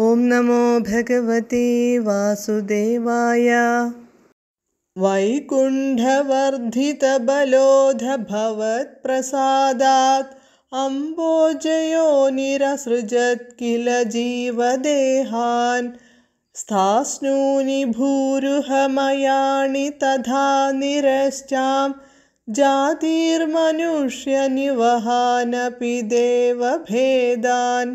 ॐ नमो भगवते वासुदेवाय वैकुण्ठवर्धितबलोधभवत्प्रसादात् अम्बोजयो निरसृजत् किल जीवदेहान् स्थास्नूनि भूरुहमयाणि तथा निरश्चां जातिर्मनुष्यनिवहानपि देवभेदान्